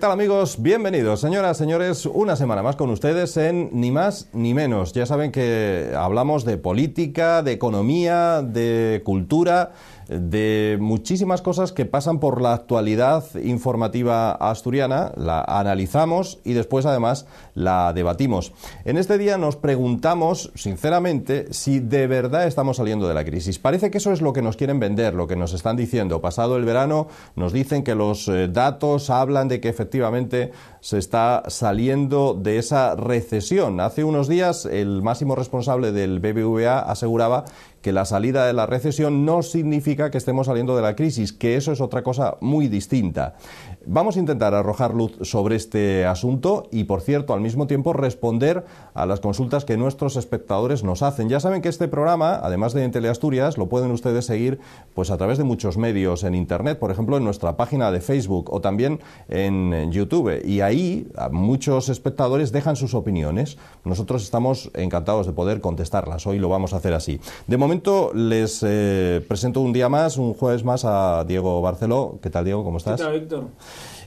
tal amigos? Bienvenidos, señoras, señores, una semana más con ustedes en Ni más ni menos. Ya saben que hablamos de política, de economía, de cultura, de muchísimas cosas que pasan por la actualidad informativa asturiana, la analizamos y después además la debatimos. En este día nos preguntamos, sinceramente, si de verdad estamos saliendo de la crisis. Parece que eso es lo que nos quieren vender, lo que nos están diciendo. Pasado el verano nos dicen que los eh, datos hablan de que efectivamente se está saliendo de esa recesión. Hace unos días el máximo responsable del BBVA aseguraba que la salida de la recesión no significa que estemos saliendo de la crisis, que eso es otra cosa muy distinta. Vamos a intentar arrojar luz sobre este asunto y, por cierto, al mismo tiempo responder a las consultas que nuestros espectadores nos hacen. Ya saben que este programa, además de en Teleasturias, lo pueden ustedes seguir pues a través de muchos medios en internet, por ejemplo, en nuestra página de Facebook o también en YouTube. Y ahí muchos espectadores dejan sus opiniones. Nosotros estamos encantados de poder contestarlas. Hoy lo vamos a hacer así. De momento les eh, presento un día más, un jueves más a Diego Barceló. ¿Qué tal, Diego? ¿Cómo estás? Víctor?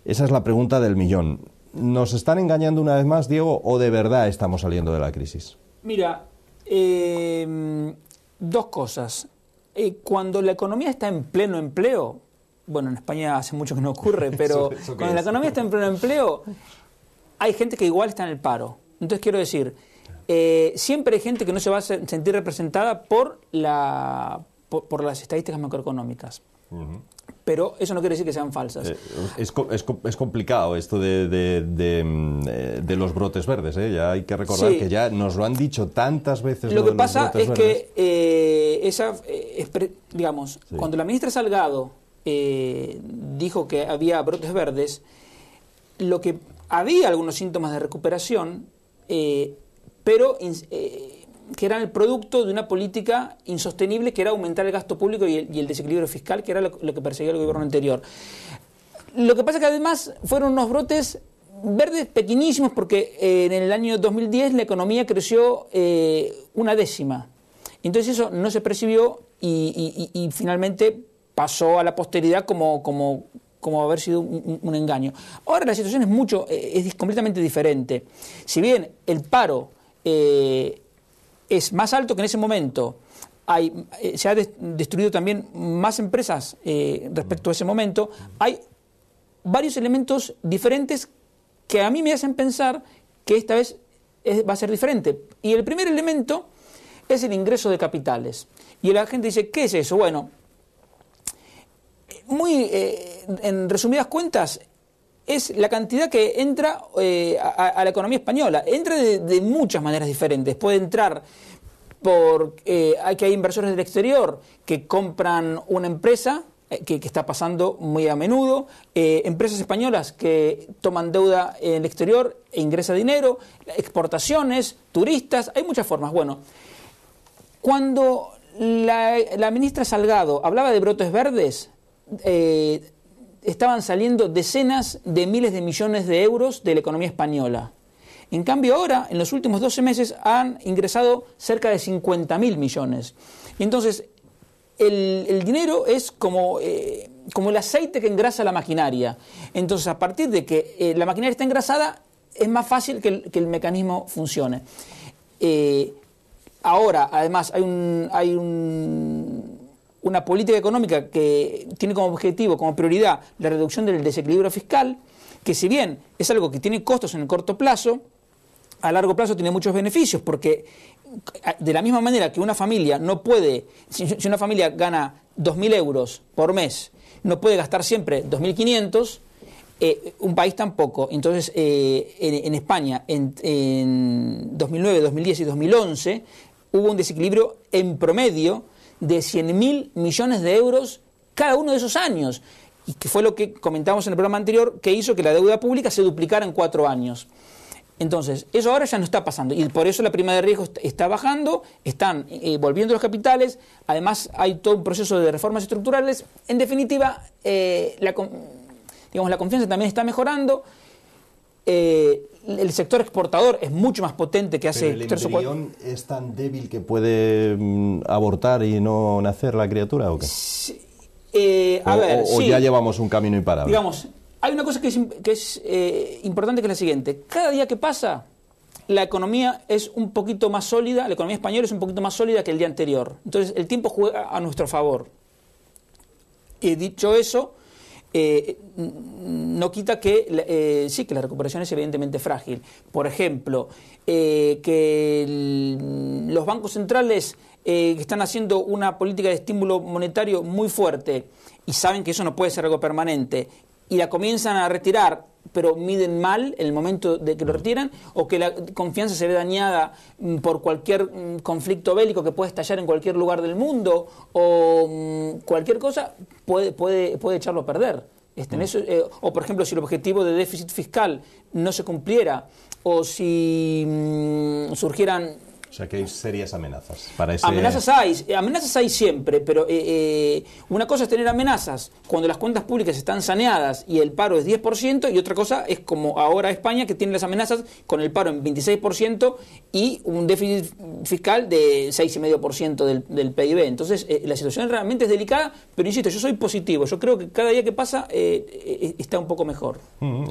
Esa es la pregunta del millón. ¿Nos están engañando una vez más, Diego, o de verdad estamos saliendo de la crisis? Mira, em, dos cosas. Eh, cuando la economía está en pleno empleo, bueno, en España hace mucho que no ocurre, pero cuando la economía está en pleno empleo, hay gente que igual está en el paro. Entonces quiero decir, eh, siempre hay gente que no se va a sentir representada por, la, por, las estadísticas macroeconómicas pero eso no quiere decir que sean falsas. Eh, es, complicado esto mm, de, los brotes verdes, ¿eh? ya hay que recordar que ya nos lo han dicho tantas veces. Lo, lo que pasa es que eh, esa, eh, digamos, cuando la ministra Salgado dijo que había brotes verdes, lo que había algunos síntomas de recuperación, pero que eran el producto de una política insostenible que era aumentar el gasto público y el, desequilibrio fiscal, que era lo, que perseguía el gobierno anterior. Lo que pasa es que además fueron unos brotes verdes pequeñísimos, porque eh, en el año 2010 la economía creció eh, una décima. Entonces eso no se percibió y, finalmente pasó a la posteridad como, como, haber sido un, engaño. Ahora la situación es mucho, eh, es completamente diferente. Si bien el paro es más alto que en ese momento. Hay, eh, se ha destruido también más empresas eh, respecto a ese momento. Hay varios elementos diferentes que a mí me hacen pensar que esta vez va a ser diferente. Y el primer elemento es el ingreso de capitales. Y la gente dice, ¿qué es eso? Bueno, muy eh, en resumidas cuentas, es la cantidad que entra eh, a, la economía española. Entra de, muchas maneras diferentes. Puede entrar por eh, hay hay inversores del exterior que compran una empresa eh, que, está pasando muy a menudo, empresas españolas que toman deuda en el exterior e ingresa dinero, exportaciones, turistas, hay muchas formas. Bueno, cuando la, ministra Salgado hablaba de brotes verdes, estaban saliendo decenas de miles de millones de euros de la economía española. En cambio, ahora, en los últimos 12 meses, han ingresado cerca de 50 mil millones. Y entonces, el, dinero es como, eh, como, el aceite que engrasa la maquinaria. Entonces, a partir de que eh, la maquinaria está engrasada, es más fácil que el, mecanismo funcione. Eh, ahora, además, hay hay un una política económica que tiene como objetivo, como prioridad, la reducción del desequilibrio fiscal, que si bien es algo que tiene costos en el corto plazo, a largo plazo tiene muchos beneficios, porque de la misma manera que una familia no puede, si una familia gana 2.000 euros por mes, no puede gastar siempre 2.500, eh, un país tampoco. Entonces, eh, en, España, en, en 2009, 2010 y 2011, hubo un desequilibrio en promedio de 100 mil millones de euros cada uno de esos años. Y que fue lo que comentamos en el programa anterior, que hizo que la deuda pública se duplicara en cuatro años. Entonces, eso ahora ya no está pasando y por eso la prima de riesgo está bajando, están eh, volviendo los capitales, además hay todo un proceso de reformas estructurales. En definitiva, eh, la, digamos, la confianza también está mejorando. Eh, el sector exportador es mucho más potente que hace Pero tres o es tan débil que puede mm, abortar y no nacer la criatura o qué? Eh, a ver, ya llevamos un camino imparable. Digamos, hay una cosa que es, eh, importante que es la siguiente. Cada día que pasa, la economía es un poquito más sólida, la economía española es un poquito más sólida que el día anterior. Entonces, el tiempo juega a nuestro favor. Y dicho eso, eh, no quita que eh, sí, que la recuperación es evidentemente frágil. Por ejemplo, eh, que los bancos centrales que están haciendo una política de estímulo monetario muy fuerte y saben que eso no puede ser algo permanente y la comienzan a retirar pero miden mal el momento de que lo retiran, o que la confianza se ve dañada mm, por cualquier mm, conflicto bélico que puede estallar en cualquier lugar del mundo, o mm, cualquier cosa, puede, puede, puede echarlo a perder. Este, eso, eh, o por ejemplo, si el objetivo de déficit fiscal no se cumpliera, o si surgieran o sea que hay serias amenazas. Para ese... Amenazas hay, eh, amenazas hay siempre, pero eh, eh, una cosa es tener amenazas cuando las cuentas públicas están saneadas y el paro es 10%, y otra cosa es como ahora España que tiene las amenazas con el paro en 26% y un déficit fiscal de 6,5% del, del PIB. Entonces la situación realmente es delicada, pero insisto, yo soy positivo, yo creo que cada día que pasa está un poco mejor. Mm,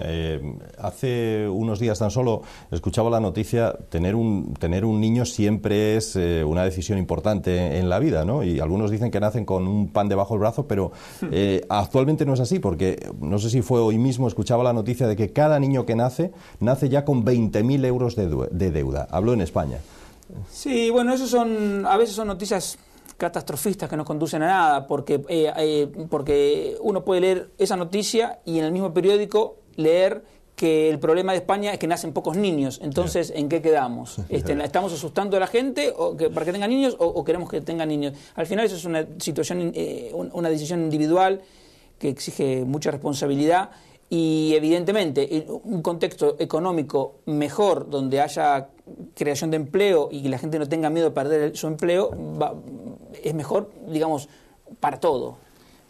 hace unos días tan solo escuchaba la noticia, tener un, tener un niño siempre es eh, una decisión importante en la vida, ¿no? Y algunos dicen que nacen con un pan debajo del brazo, pero eh, actualmente no es así, porque no sé si fue hoy mismo, escuchaba la noticia de que cada niño que nace, nace ya con 20.000 euros de, deuda. Habló en España. Sí, bueno, eso son, a veces son noticias catastrofistas que no conducen a nada, porque, eh, porque uno puede leer esa noticia y en el mismo periódico leer que el problema de España es que nacen pocos niños. Entonces, ¿en qué quedamos? Este, ¿Estamos asustando a la gente o para que tenga niños o, queremos que tenga niños? Al final eso es una situación, eh, una decisión individual que exige mucha responsabilidad y evidentemente un contexto económico mejor donde haya creación de empleo y que la gente no tenga miedo de perder su empleo es mejor, digamos, para todo.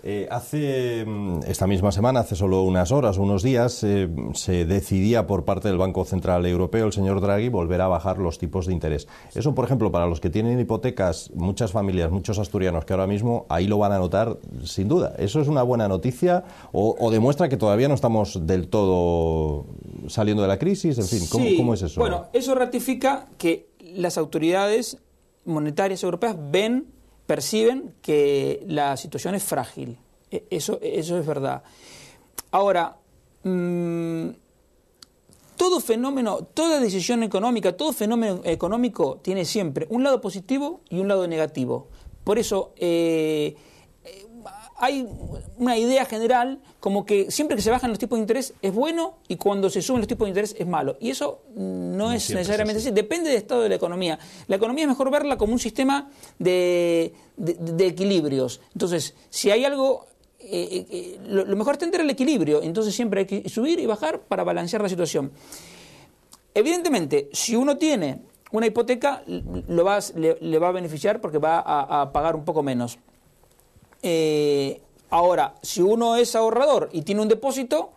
Eh, hace mm, esta misma semana, hace solo unas horas, unos días, eh, se decidía por parte del Banco Central Europeo, el señor Draghi, volver a bajar los tipos de interés. Eso, por ejemplo, para los que tienen hipotecas, muchas familias, muchos asturianos que ahora mismo ahí lo van a notar sin duda. ¿Eso es una buena noticia o, demuestra que todavía no estamos del todo saliendo de la crisis? En fin, ¿cómo es eso? Bueno, eso ratifica que las autoridades monetarias europeas ven perciben que la situación es frágil. E, eso, eso es verdad. Ahora, mm, todo fenómeno, toda decisión económica, todo fenómeno económico tiene siempre un lado positivo y un lado negativo. Por eso, eh, hay una idea general como que siempre que se bajan los tipos de interés es bueno y cuando se suben los tipos de interés es malo. Y eso mm, no, es necesariamente así. Depende del estado de la economía. La economía es mejor verla como un sistema de, de, equilibrios. Entonces, si hay algo... Eh, eh, eh, lo, mejor es tener el equilibrio, entonces siempre hay que subir y bajar para balancear la situación. Evidentemente, si uno tiene una hipoteca, lo va, le, va a beneficiar porque va a pagar un poco menos. Eh, ahora, si uno es ahorrador y tiene un depósito,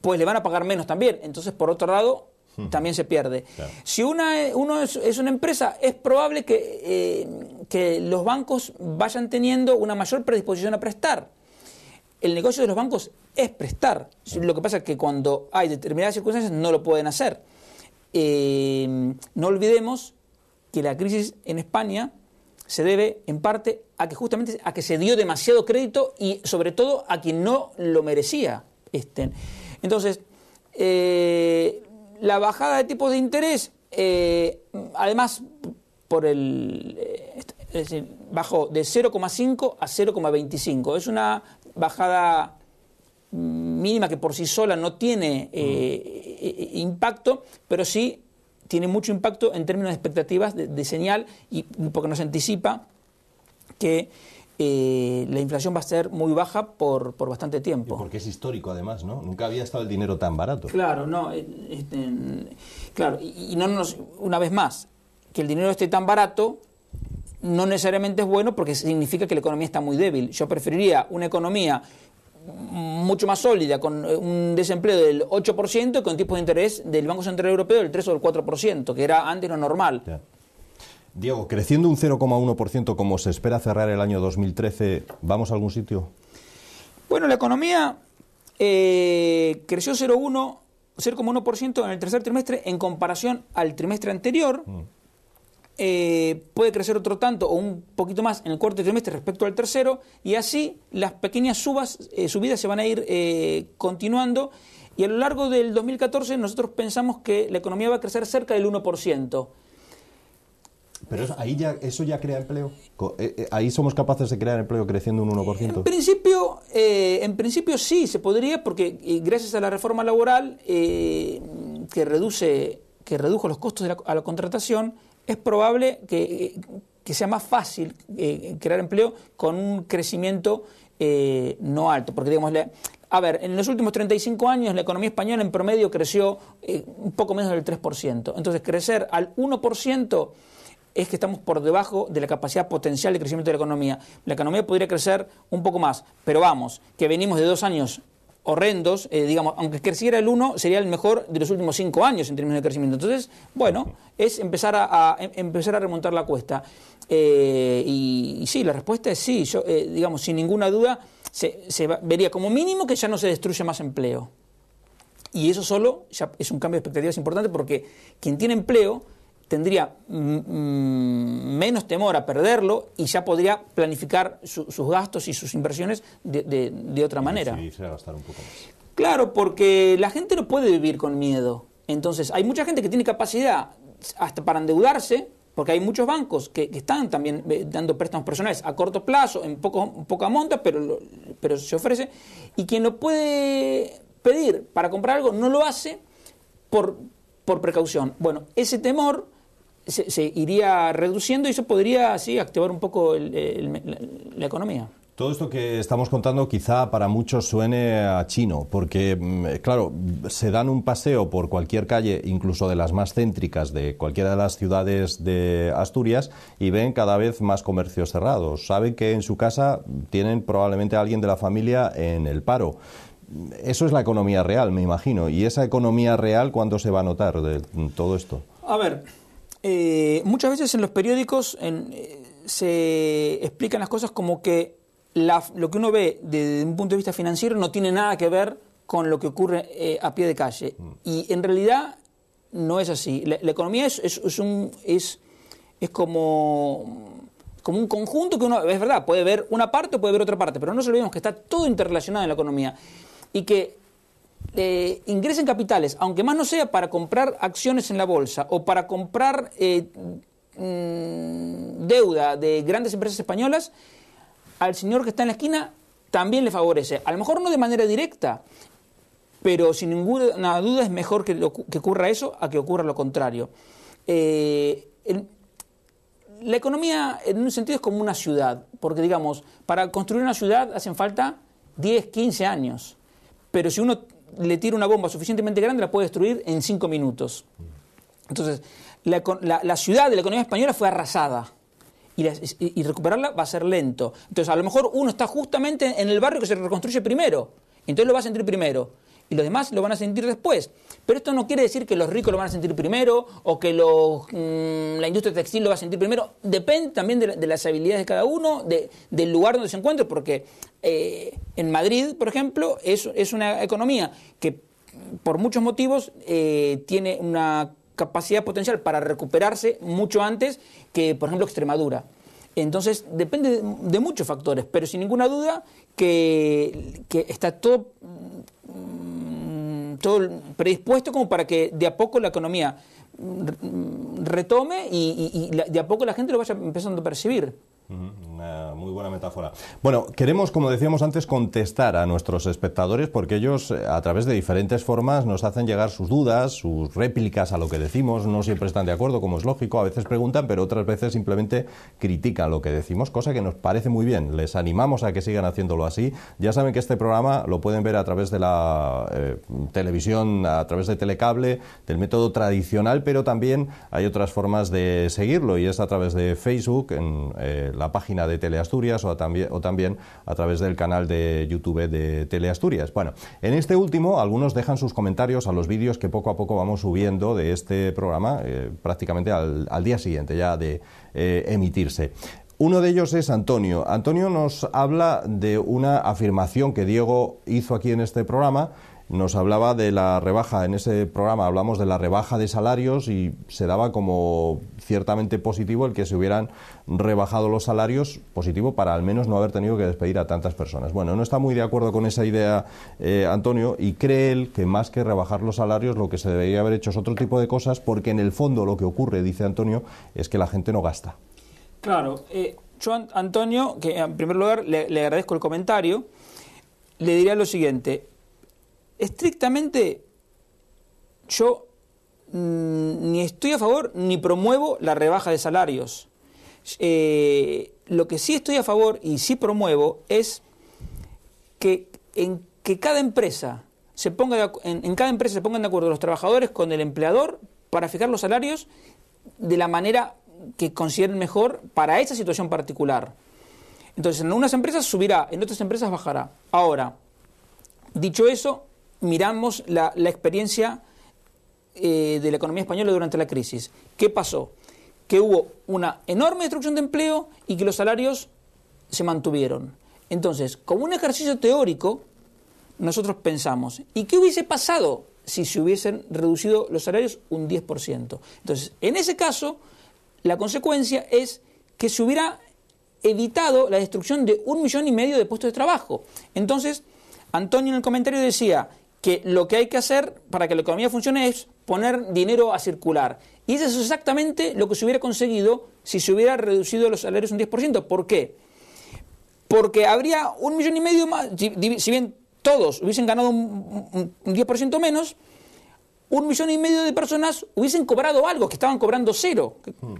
pues le van a pagar menos también. Entonces, por otro lado, también se pierde. Si una, uno es, una empresa, es probable eh, que, los bancos vayan teniendo una mayor predisposición a prestar. El negocio de los bancos es prestar. Lo que pasa es que cuando hay determinadas circunstancias no lo pueden hacer. Eh, no olvidemos que la crisis en España se debe en parte a que justamente a que se dio demasiado crédito y sobre todo a quien no lo merecía. Este. Entonces, eh, la bajada de tipos de interés, eh, además por el eh, este, bajó de 0,5 a 0,25. Es una bajada mínima que por sí sola no tiene mm. impacto, pero sí tiene mucho impacto en términos de expectativas de, señal y porque nos anticipa que eh, la inflación va a ser muy baja por, por bastante tiempo. porque es histórico, además, ¿no? Nunca había estado el dinero tan barato. Claro, no. Eh, este, claro, y, no una vez más, que el dinero esté tan barato no necesariamente es bueno porque significa que la economía está muy débil. Yo preferiría una economía mucho más sólida, con eh, un desempleo del 8% y con tipos de interés del Banco Central Europeo del 3 o del 4%, que era antes lo normal. Diego, creciendo un 0,1% como se espera cerrar el año 2013, ¿vamos a algún sitio? Bueno, la economía eh, creció 0,1% en el tercer trimestre en comparación al trimestre anterior. Mm. Eh, puede crecer otro tanto o un poquito más en el cuarto trimestre respecto al tercero y así las pequeñas subas, eh, subidas se van a ir eh, continuando y a lo largo del 2014 nosotros pensamos que la economía va a crecer cerca del 1%. Pero eso, ahí ya, eso ya crea empleo. Ahí somos capaces de crear empleo creciendo un 1%. En principio, en principio sí, se podría, porque gracias a la reforma laboral que, reduce, que redujo los costos a la contratación, es probable que, sea más fácil eh, crear empleo con un crecimiento eh, no alto, porque digamos, a ver, en los últimos 35 años la economía española en promedio creció eh, un poco menos del 3%. Entonces, crecer al 1% es que estamos por debajo de la capacidad potencial de crecimiento de la economía. La economía podría crecer un poco más, pero vamos, que venimos de dos años horrendos, eh, digamos, aunque creciera el 1, sería el mejor de los últimos 5 años en términos de crecimiento. Entonces, bueno, es empezar a, em, empezar a remontar la cuesta. Eh, y, sí, la respuesta es sí. Yo, eh, digamos, sin ninguna duda, se, vería como mínimo que ya no se destruye más empleo. Y eso solo es un cambio de expectativas importante porque quien tiene empleo tendría menos temor a perderlo y ya podría planificar sus gastos y sus inversiones de, otra manera. A gastar un poco Claro, porque la gente no puede vivir con miedo. Entonces, hay mucha gente que tiene capacidad hasta para endeudarse, porque hay muchos bancos que, están también eh, dando préstamos personales a corto plazo, en poca monta, pero, pero se ofrece. Y quien lo puede pedir para comprar algo no lo hace por, por precaución. Bueno, ese temor se, iría reduciendo y eso podría así activar un poco la, la economía. Todo esto que estamos contando quizá para muchos suene a chino, porque mm, claro, se dan un paseo por cualquier calle, incluso de las más céntricas de cualquiera de las ciudades de Asturias, y ven cada vez más comercios cerrados. Saben que en su casa tienen probablemente a alguien de la familia en el paro. Eso es la economía real, me imagino. ¿Y esa economía real cuándo se va a notar de todo esto? A ver, eh, muchas veces en los periódicos eh, se explican las cosas como que lo que uno ve desde un punto de vista financiero no tiene nada que ver con lo que ocurre eh, a pie de calle. Mm. Y en realidad no es así. La, economía es, un, es, es como, como un conjunto que uno, es verdad, puede ver una parte o puede ver otra parte, pero no se olvidemos que está todo interrelacionado en la economía. Y que eh, ingresen capitales, aunque más no sea para comprar acciones en la bolsa o para comprar eh, mm, deuda de grandes empresas españolas, al señor que está en la esquina también le favorece. A lo mejor no de manera directa, pero sin ninguna duda es mejor que, que ocurra eso a que ocurra lo contrario. Eh, la economía en un sentido es como una ciudad, porque digamos, para construir una ciudad hacen falta 10, 15 años, pero si uno le tira una bomba suficientemente grande, la puede destruir en cinco minutos. Entonces, la, ciudad de la economía española fue arrasada. Y, y, recuperarla va a ser lento. Entonces, a lo mejor uno está justamente en el barrio que se reconstruye primero. Entonces lo va a sentir primero. Y los demás lo van a sentir después. Pero esto no quiere decir que los ricos lo van a sentir primero o que los, mm, la industria textil lo va a sentir primero. Depende también de, las habilidades de cada uno, del lugar donde se encuentre, porque eh, en Madrid, por ejemplo, es, es, una economía que por muchos motivos eh, tiene una capacidad potencial para recuperarse mucho antes que, por ejemplo, Extremadura. Entonces, depende de, muchos factores, pero sin ninguna duda que, que está todo todo predispuesto como para que de a poco la economía retome y, de a poco la gente lo vaya empezando a percibir muy buena metáfora. Bueno, queremos, como decíamos antes, contestar a nuestros espectadores porque ellos, eh, a través de diferentes formas, nos hacen llegar sus dudas, sus réplicas a lo que decimos. No siempre están de acuerdo, como es lógico. A veces preguntan, pero otras veces simplemente critican lo que decimos, cosa que nos parece muy bien. Les animamos a que sigan haciéndolo así. Ya saben que este programa lo pueden ver a través de la eh, televisión, a través de telecable, del método tradicional, pero también hay otras formas de seguirlo y es a través de Facebook, en eh, la página de Teleas Asturias o, también, o también a través del canal de YouTube de Teleasturias. Bueno, en este último algunos dejan sus comentarios a los vídeos que poco a poco vamos subiendo de este programa eh, prácticamente al, día siguiente ya de eh, emitirse. Uno de ellos es Antonio. Antonio nos habla de una afirmación que Diego hizo aquí en este programa nos hablaba de la rebaja, en ese programa hablamos de la rebaja de salarios y se daba como ciertamente positivo el que se hubieran rebajado los salarios, positivo para al menos no haber tenido que despedir a tantas personas. Bueno, no está muy de acuerdo con esa idea eh, Antonio y cree él que más que rebajar los salarios lo que se debería haber hecho es otro tipo de cosas porque en el fondo lo que ocurre, dice Antonio, es que la gente no gasta. Claro, eh, yo Antonio, que en primer lugar le agradezco el comentario, le diría lo siguiente, estrictamente yo mm, ni estoy a favor ni promuevo la rebaja de salarios. Eh, lo que sí estoy a favor y sí promuevo es que en que cada empresa se ponga cada empresa se pongan de acuerdo los trabajadores con el empleador para fijar los salarios de la manera que consideren mejor para esa situación particular. Entonces, en algunas empresas subirá, en otras empresas bajará. Ahora, dicho eso, miramos la, experiencia eh, de la economía española durante la crisis. ¿Qué pasó? Que hubo una enorme destrucción de empleo y que los salarios se mantuvieron. Entonces, como un ejercicio teórico, nosotros pensamos, ¿y qué hubiese pasado si se hubiesen reducido los salarios un 10%? Entonces, en ese caso, la consecuencia es que se hubiera evitado la destrucción de un millón y medio de puestos de trabajo. Entonces, Antonio en el comentario decía, que lo que hay que hacer para que la economía funcione es poner dinero a circular. Y eso es exactamente lo que se hubiera conseguido si se hubiera reducido los salarios un 10%. ¿Por qué? Porque habría un millón y medio más, si bien todos hubiesen ganado un, 10% menos, un millón y medio de personas hubiesen cobrado algo, que estaban cobrando cero. Hmm.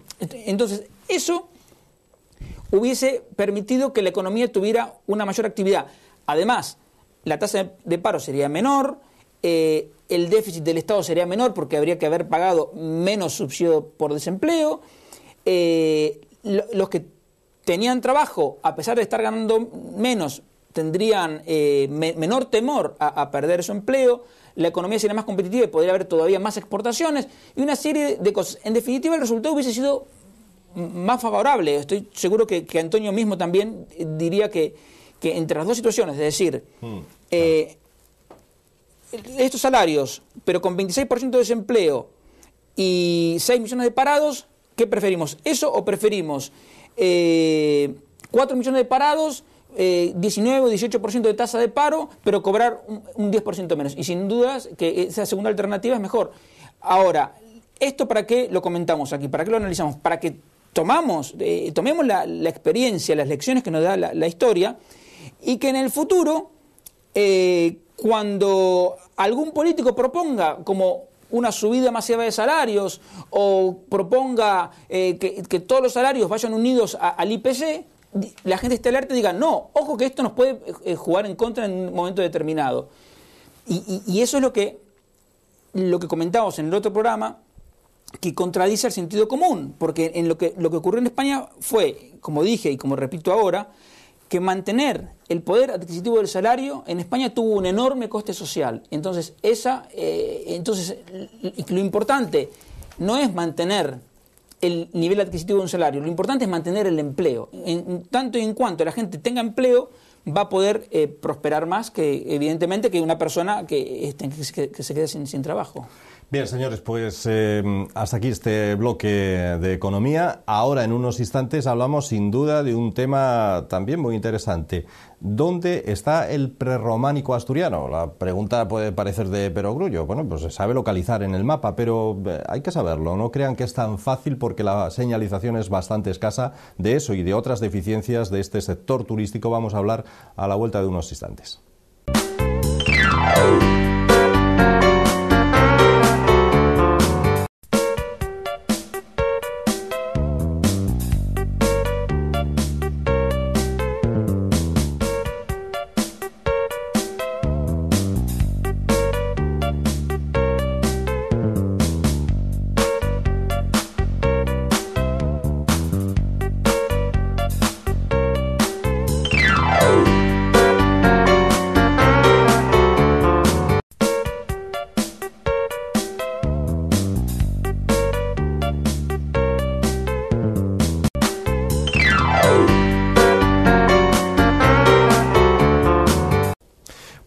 Entonces, eso hubiese permitido que la economía tuviera una mayor actividad. Además, la tasa de paro sería menor, eh, el déficit del Estado sería menor porque habría que haber pagado menos subsidio por desempleo, eh, los que tenían trabajo, a pesar de estar ganando menos, tendrían eh, menor temor a, perder su empleo, la economía sería más competitiva y podría haber todavía más exportaciones y una serie de cosas. En definitiva, el resultado hubiese sido más favorable. Estoy seguro que, que Antonio mismo también diría que, que entre las dos situaciones, es decir, mm, eh, estos salarios, pero con 26% de desempleo y 6 millones de parados, ¿qué preferimos? ¿Eso o preferimos 4 eh, millones de parados? 19 eh, o 18% de tasa de paro, pero cobrar un, 10% menos. Y sin dudas que esa segunda alternativa es mejor. Ahora, ¿esto para qué lo comentamos aquí? ¿Para qué lo analizamos? Para que tomamos, tomemos la, experiencia, las lecciones que nos da la historia y que en el futuro, eh, cuando algún político proponga como una subida masiva de salarios o proponga eh, que, todos los salarios vayan unidos al IPC, la gente esté alerta y diga, no, ojo que esto nos puede eh, jugar en contra en un momento determinado. Y, eso es lo que, lo que comentamos en el otro programa, que contradice el sentido común, porque en lo que, lo que ocurrió en España fue, como dije y como repito ahora, que mantener el poder adquisitivo del salario en España tuvo un enorme coste social. Entonces, esa, eh, entonces lo importante no es mantener el nivel adquisitivo de un salario, lo importante es mantener el empleo. En, tanto y en cuanto la gente tenga empleo, va a poder eh, prosperar más que, evidentemente, que una persona que, este, que, se quede sin trabajo. Bien, señores, pues eh, hasta aquí este bloque de economía. Ahora, en unos instantes, hablamos sin duda de un tema también muy interesante. ¿Dónde está el prerrománico asturiano? La pregunta puede parecer de perogrullo. Bueno, pues se sabe localizar en el mapa, pero eh, hay que saberlo. No crean que es tan fácil porque la señalización es bastante escasa. De eso y de otras deficiencias de este sector turístico vamos a hablar a la vuelta de unos instantes.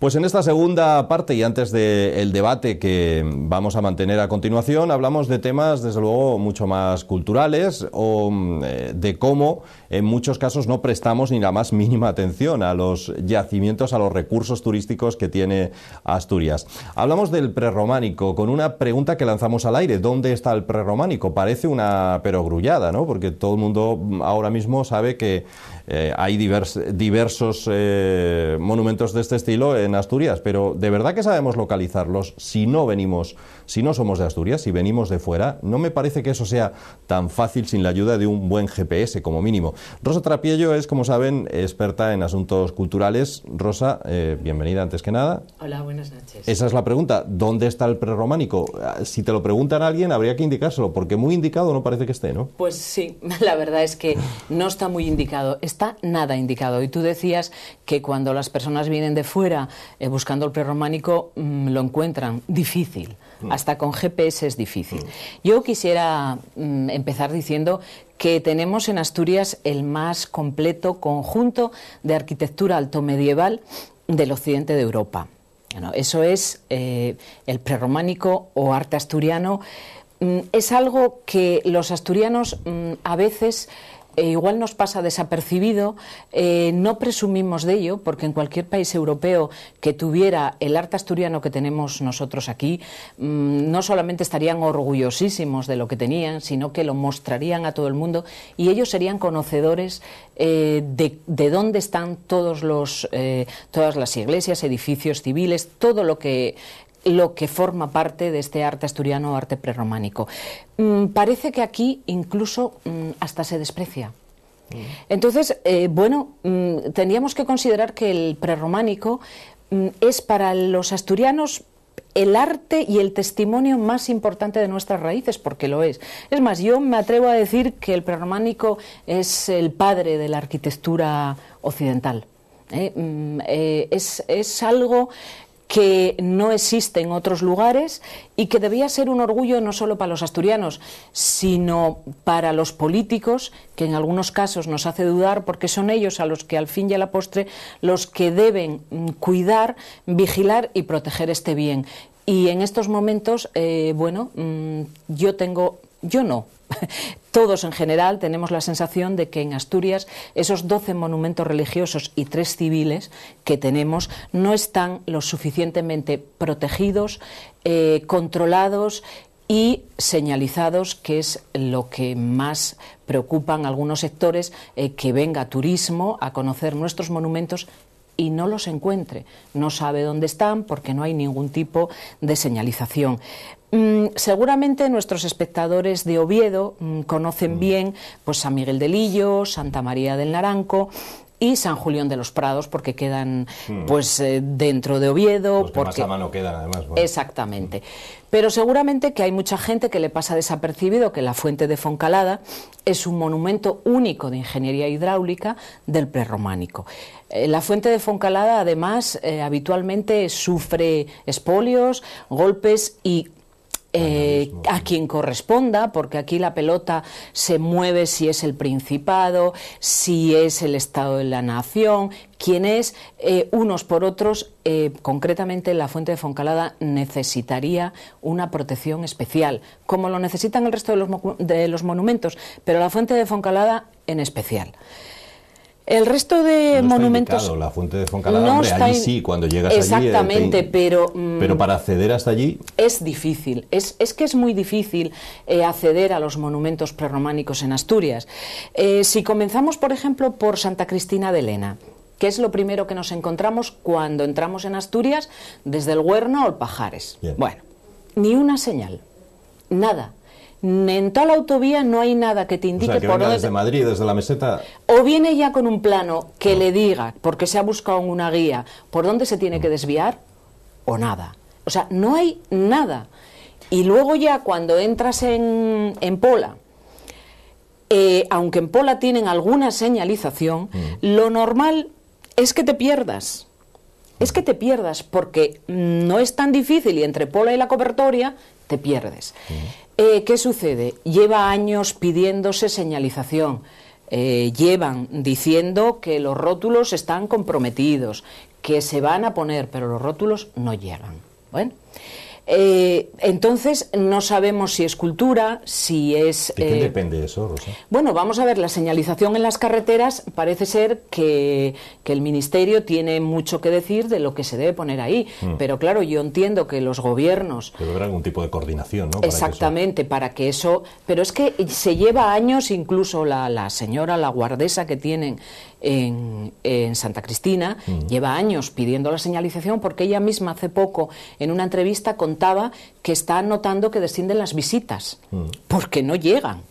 pues en esta segunda parte y antes del debate que vamos a mantener a continuación, hablamos de temas, desde luego, mucho más culturales o mm, eh, de cómo en muchos casos no prestamos ni la más mínima atención a los yacimientos, a los recursos turísticos que tiene Asturias. Hablamos del prerrománico con una pregunta que lanzamos al aire. ¿Dónde está el prerrománico? Parece una perogrullada, ¿no? Porque todo el mundo mm, ahora mismo sabe que eh, hay diversos eh, monumentos de este estilo en Asturias, pero de verdad que sabemos localizarlos si no venimos, si no somos de Asturias, si venimos de fuera. No me parece que eso sea tan fácil sin la ayuda de un buen GPS, como mínimo. Rosa Trapiello es, como saben, experta en asuntos culturales. Rosa, eh, bienvenida antes que nada. Hola, buenas noches. Esa es la pregunta. ¿Dónde está el prerrománico? Ah, si te lo preguntan a alguien, habría que indicárselo, porque muy indicado no parece que esté, ¿no? Pues sí, la verdad es que no está muy indicado. Está nada indicado. Y tú decías que cuando las personas vienen de fuera eh, buscando el prerrománico mm, lo encuentran difícil. Mm. Hasta con GPS es difícil. Mm. Yo quisiera empezar diciendo que tenemos en Asturias el más completo conjunto de arquitectura altomedieval del occidente de Europa. eso es eh, el prerrománico o arte asturiano. es algo que los asturianos a veces eh, igual nos pasa desapercibido, eh, no presumimos de ello, porque en cualquier país europeo que tuviera el arte asturiano que tenemos nosotros aquí, mm, no solamente estarían orgullosísimos de lo que tenían, sino que lo mostrarían a todo el mundo y ellos serían conocedores eh, de, dónde están todos los, todas las iglesias, edificios civiles, todo lo que lo que forma parte de este arte asturiano o arte prerrománico. Mm, parece que aquí incluso mm, hasta se desprecia. Mm. Entonces, eh, bueno, tendríamos que considerar que el prerrománico es para los asturianos el arte y el testimonio más importante de nuestras raíces, porque lo es. Es más, yo me atrevo a decir que el prerrománico es el padre de la arquitectura occidental. ¿eh? Eh, es, es, algo que no existe en otros lugares y que debía ser un orgullo no solo para los asturianos, sino para los políticos, que en algunos casos nos hace dudar porque son ellos a los que al fin y a la postre los que deben mm, cuidar, vigilar y proteger este bien. Y en estos momentos, eh, bueno, mm, yo tengo yo no. Todos en general tenemos la sensación de que en Asturias esos 12 monumentos religiosos y tres civiles que tenemos no están lo suficientemente protegidos, eh, controlados y señalizados, que es lo que más preocupan algunos sectores, eh, que venga turismo a conocer nuestros monumentos y no los encuentre. No sabe dónde están porque no hay ningún tipo de señalización. Mm, seguramente nuestros espectadores de Oviedo mm, conocen mm. bien pues, San Miguel de Lillo, Santa María del Naranco, y San Julián de los Prados porque quedan pues eh, dentro de Oviedo más mano quedan además exactamente pero seguramente que hay mucha gente que le pasa desapercibido que la fuente de Foncalada es un monumento único de ingeniería hidráulica del prerrománico eh, la fuente de Foncalada además eh, habitualmente sufre espolios golpes y eh, a quien corresponda, porque aquí la pelota se mueve si es el Principado, si es el Estado de la Nación, quién es, eh, unos por otros, eh, concretamente la fuente de Foncalada necesitaría una protección especial, como lo necesitan el resto de los, de los monumentos, pero la fuente de Foncalada en especial. El resto de monumentos. Está la fuente de Foncalada, sí, cuando llegas eh, Exactamente, allí. Exactamente, pero. pero mm, para acceder hasta allí. Es difícil, es, es que es muy difícil eh, acceder a los monumentos prerrománicos en Asturias. Eh, si comenzamos, por ejemplo, por Santa Cristina de Elena, que es lo primero que nos encontramos cuando entramos en Asturias desde el Huerno o el Pajares? Bueno, ni una señal, nada en toda la autovía no hay nada que te indique por dónde. Desde Madrid, desde la meseta. O viene ya con un plano que ah. le diga, porque se ha buscado una guía, por dónde se tiene que mm. desviar, o nada. O sea, no hay nada. Y luego ya cuando entras en, Pola, eh, aunque en Pola tienen alguna señalización, mm. lo normal es que te pierdas. Es que te pierdas porque no es tan difícil y entre Pola y la cobertoria te pierdes. Mm. Eh, ¿Qué sucede? Lleva años pidiéndose señalización. Eh, llevan diciendo que los rótulos están comprometidos, que se van a poner, pero los rótulos no llegan. Bueno. Eh, entonces, no sabemos si es cultura, si es... qué eh, depende eso, Rosa? Bueno, vamos a ver, la señalización en las carreteras parece ser que, el Ministerio tiene mucho que decir de lo que se debe poner ahí. Mm. Pero claro, yo entiendo que los gobiernos... Debe haber algún tipo de coordinación, ¿no? exactamente, para que eso... Pero es que se lleva años incluso la, señora, la guardesa que tienen en, Santa Cristina, mm. lleva años pidiendo la señalización porque ella misma hace poco, en una entrevista, con que está notando que descienden las visitas, mm. porque no llegan.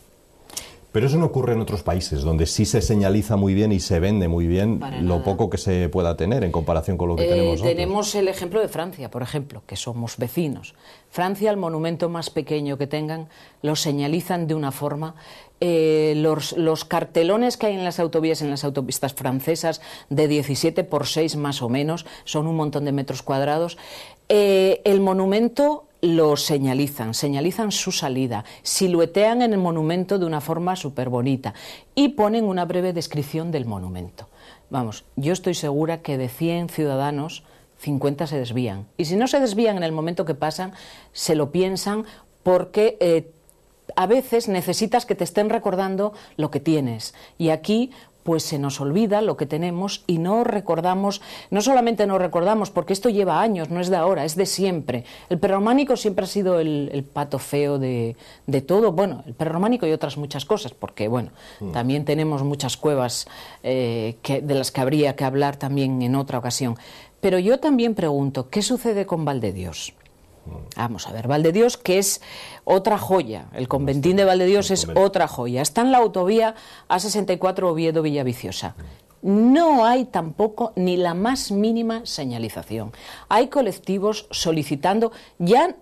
Pero eso no ocurre en otros países, donde sí se señaliza muy bien y se vende muy bien lo poco que se pueda tener en comparación con lo que eh, tenemos hoy. Tenemos el ejemplo de Francia, por ejemplo, que somos vecinos. Francia, el monumento más pequeño que tengan, lo señalizan de una forma eh, los, los, cartelones que hay en las autovías, en las autopistas francesas, de 17 por 6 más o menos, son un montón de metros cuadrados, eh, el monumento lo señalizan, señalizan su salida, siluetean en el monumento de una forma súper bonita y ponen una breve descripción del monumento. Vamos, yo estoy segura que de 100 ciudadanos, 50 se desvían. Y si no se desvían en el momento que pasan, se lo piensan porque... Eh, a veces necesitas que te estén recordando lo que tienes. Y aquí, pues se nos olvida lo que tenemos y no recordamos, no solamente no recordamos, porque esto lleva años, no es de ahora, es de siempre. El perrománico siempre ha sido el, pato feo de, todo, bueno, el perrománico y otras muchas cosas, porque bueno, mm. también tenemos muchas cuevas eh, de las que habría que hablar también en otra ocasión. Pero yo también pregunto, ¿qué sucede con Dios? Vamos a ver, Dios que es otra joya, el conventín de Dios es otra joya. Está en la autovía A64 Oviedo-Villaviciosa. No hay tampoco ni la más mínima señalización. Hay colectivos solicitando, ya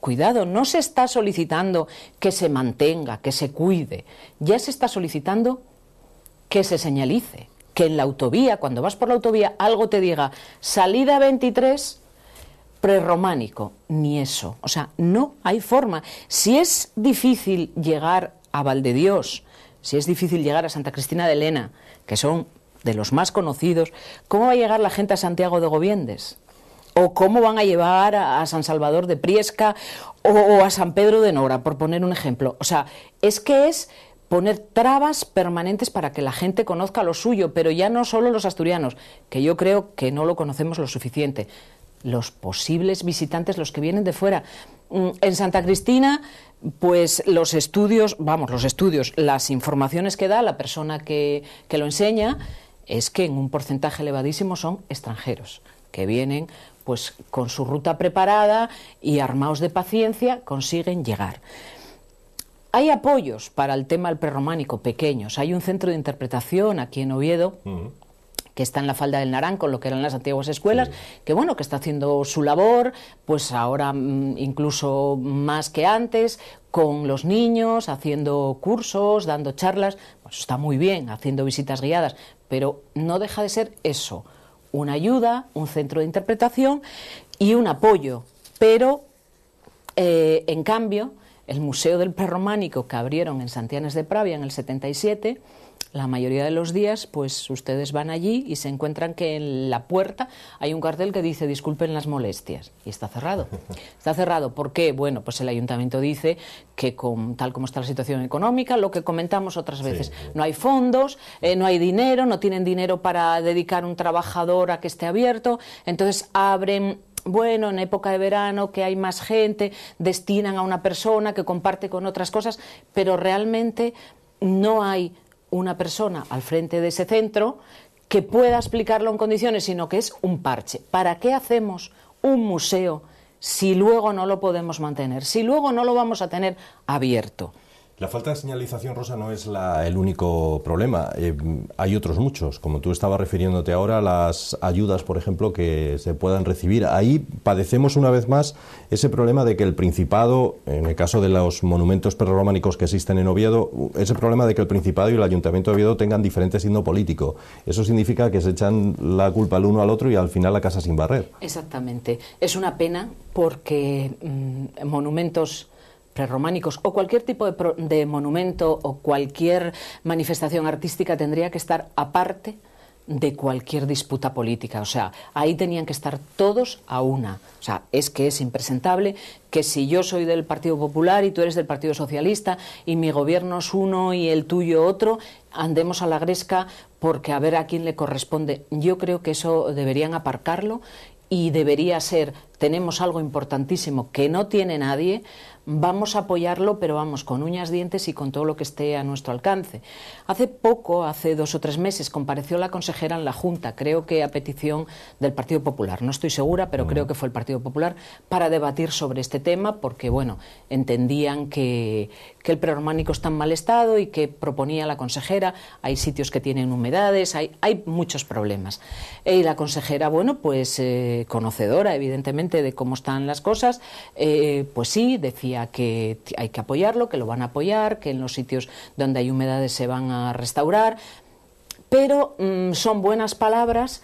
cuidado, no se está solicitando que se mantenga, que se cuide, ya se está solicitando que se señalice, que en la autovía, cuando vas por la autovía, algo te diga salida 23 prerrománico, ni eso. O sea, no hay forma. Si es difícil llegar a dios si es difícil llegar a Santa Cristina de Elena, que son de los más conocidos, ¿cómo va a llegar la gente a Santiago de Gobiendes? ¿O cómo van a llevar a, San Salvador de Priesca o a San Pedro de Nora, por poner un ejemplo? O sea, es que es poner trabas permanentes para que la gente conozca lo suyo, pero ya no solo los asturianos, que yo creo que no lo conocemos lo suficiente, los posibles visitantes, los que vienen de fuera. Mm, en Santa Cristina, pues los estudios, vamos, los estudios, las informaciones que da la persona que, lo enseña, es que en un porcentaje elevadísimo son extranjeros, que vienen pues con su ruta preparada y armados de paciencia consiguen llegar. Hay apoyos para el tema del prerrománico pequeños. Hay un centro de interpretación aquí en Oviedo que está en la falda del Naranco, lo que eran las antiguas escuelas, que bueno, que está haciendo su labor, pues ahora mm, incluso más que antes, con los niños, haciendo cursos, dando charlas, pues está muy bien, haciendo visitas guiadas, pero no deja de ser eso, una ayuda, un centro de interpretación y un apoyo. Pero, eh, en cambio, el Museo del Prerrománico que abrieron en Santianes de Pravia en el 77, la mayoría de los días, pues ustedes van allí y se encuentran que en la puerta hay un cartel que dice disculpen las molestias y está cerrado. Está cerrado. ¿Por qué? Bueno, pues el ayuntamiento dice que con, tal como está la situación económica, lo que comentamos otras veces, no hay fondos, eh, no hay dinero, no tienen dinero para dedicar un trabajador a que esté abierto, entonces abren bueno, en época de verano, que hay más gente, destinan a una persona que comparte con otras cosas, pero realmente no hay una persona al frente de ese centro que pueda explicarlo en condiciones, sino que es un parche. ¿Para qué hacemos un museo si luego no lo podemos mantener, si luego no lo vamos a tener abierto? La falta de señalización rosa no es la, el único problema. Eh, hay otros muchos, como tú estabas refiriéndote ahora, las ayudas, por ejemplo, que se puedan recibir. Ahí padecemos una vez más ese problema de que el Principado, en el caso de los monumentos prerrománicos que existen en Oviedo, ese problema de que el Principado y el Ayuntamiento de Oviedo tengan diferente signo político. Eso significa que se echan la culpa el uno al otro y al final la casa sin barrer. Exactamente. Es una pena porque mm, monumentos prerrománicos o cualquier tipo de, de monumento o cualquier manifestación artística tendría que estar aparte de cualquier disputa política. O sea, ahí tenían que estar todos a una. O sea, es que es impresentable que si yo soy del Partido Popular y tú eres del Partido Socialista y mi gobierno es uno y el tuyo otro, andemos a la gresca porque a ver a quién le corresponde. Yo creo que eso deberían aparcarlo y debería ser, tenemos algo importantísimo que no tiene nadie, vamos a apoyarlo, pero vamos, con uñas, dientes y con todo lo que esté a nuestro alcance. Hace poco, hace dos o tres meses, compareció la consejera en la Junta, creo que a petición del Partido Popular, no estoy segura, pero creo mm. que fue el Partido Popular, para debatir sobre este tema, porque, bueno, entendían que, que el prerrománico está en mal estado y que proponía la consejera. Hay sitios que tienen humedades, hay, hay muchos problemas. Eh, y la consejera, bueno, pues eh, conocedora evidentemente de cómo están las cosas, eh, pues sí, decía que hay que apoyarlo, que lo van a apoyar, que en los sitios donde hay humedades se van a restaurar. Pero mm, son buenas palabras,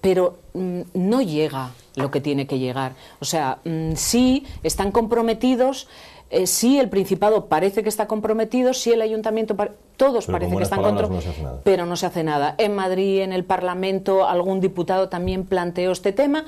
pero mm, no llega lo que tiene que llegar. O sea, mm, sí están comprometidos eh, sí el Principado parece que está comprometido, si el Ayuntamiento, todos parecen parece que están contra, pero no se hace nada. En Madrid, en el Parlamento, algún diputado también planteó este tema